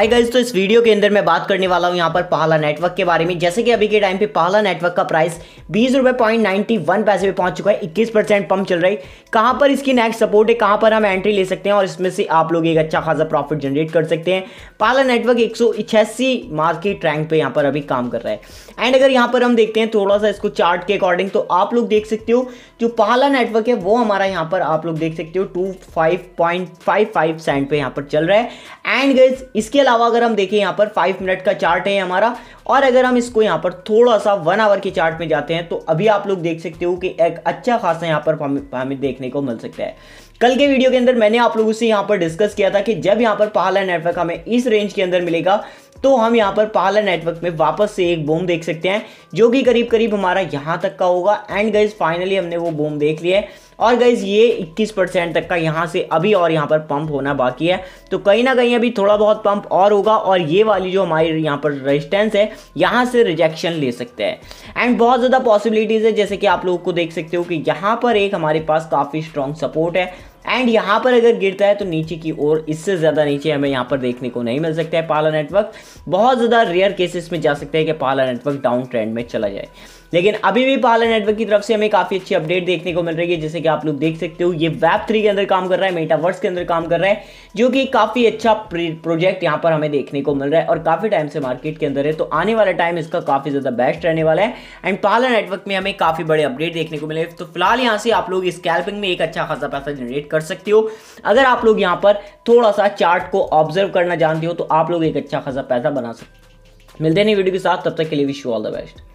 आई guys तो इस video के अंदर मैं बात करने वाला हूँ यहाँ पर पहला नेटवर्क के बारे में जैसे कि अभी के टाइम पे पहला नेटवर्क का प्राइस बीस रुपए पॉइंट नाइनटी वन पैसे पे पहुंच चुका है इक्कीस परसेंट पंप चल रही है कहाँ पर इसकी नेक्स्ट सपोर्ट है कहाँ पर हम एंट्री ले सकते हैं और इसमें से आप लोग एक अच्छा खासा प्रॉफिट जनरेट कर सकते हैं पहला नेटवर्क एक मार्केट रैंक पर यहाँ पर अभी काम कर रहा है एंड अगर यहाँ पर हम देखते हैं थोड़ा सा इसको चार्ट के अकॉर्डिंग तो आप लोग देख सकते हो जो पहला नेटवर्क है वो हमारा यहाँ पर आप लोग देख सकते हो two five point five five cent पे यहाँ पर चल रहा है एंड गज इसके अलावा अगर हम देखें यहाँ पर फाइव मिनट का चार्ट है हमारा और अगर हम इसको यहाँ पर थोड़ा सा वन आवर के चार्ट में जाते हैं तो अभी आप लोग देख सकते हो कि एक अच्छा खासा यहाँ पर हमें देखने को मिल सकता है कल के वीडियो के अंदर मैंने आप लोगों से यहाँ पर डिस्कस किया था कि जब यहाँ पर पहला नेटवर्क हमें इस रेंज के अंदर मिलेगा तो हम यहाँ पर पाला नेटवर्क में वापस से एक बोम देख सकते हैं जो कि करीब करीब हमारा यहाँ तक का होगा एंड गाइज फाइनली हमने वो बोम देख लिया है और गाइज ये 21 परसेंट तक का यहाँ से अभी और यहाँ पर पंप होना बाकी है तो कहीं ना कहीं अभी थोड़ा बहुत पंप और होगा और ये वाली जो हमारी यहाँ पर रेजिस्टेंस है यहाँ से रिजेक्शन ले सकते हैं एंड बहुत ज़्यादा पॉसिबिलिटीज़ है जैसे कि आप लोगों को देख सकते हो कि यहाँ पर एक हमारे पास काफ़ी स्ट्रॉन्ग सपोर्ट है एंड यहाँ पर अगर गिरता है तो नीचे की ओर इससे ज़्यादा नीचे हमें यहाँ पर देखने को नहीं मिल सकता है पाला नेटवर्क बहुत ज़्यादा रेयर केसेस में जा सकता है कि पाला नेटवर्क डाउन ट्रेंड में चला जाए लेकिन अभी भी पाला नेटवर्क की तरफ से हमें काफ़ी अच्छी अपडेट देखने को मिल रही है जैसे कि आप लोग देख सकते हो ये वेब थ्री के अंदर काम कर रहा है मेटावर्स के अंदर काम कर रहा है जो कि काफ़ी अच्छा प्रोजेक्ट यहाँ पर हमें देखने को मिल रहा है और काफ़ी टाइम से मार्केट के अंदर है तो आने वाला टाइम इसका काफ़ी ज़्यादा बेस्ट रहने वाला है एंड पाला नेटवर्क में हमें काफ़ी बड़े अपडेट देखने को मिले तो फिलहाल यहाँ से आप लोग स्कैल्पिंग में एक अच्छा खासा पैसा जनरेट कर सकते हो अगर आप लोग यहाँ पर थोड़ा सा चार्ट को ऑब्जर्व करना जानते हो तो आप लोग एक अच्छा खासा पैसा बना सकते मिलते नहीं वीडियो के साथ तब तक के लिए wish you all the best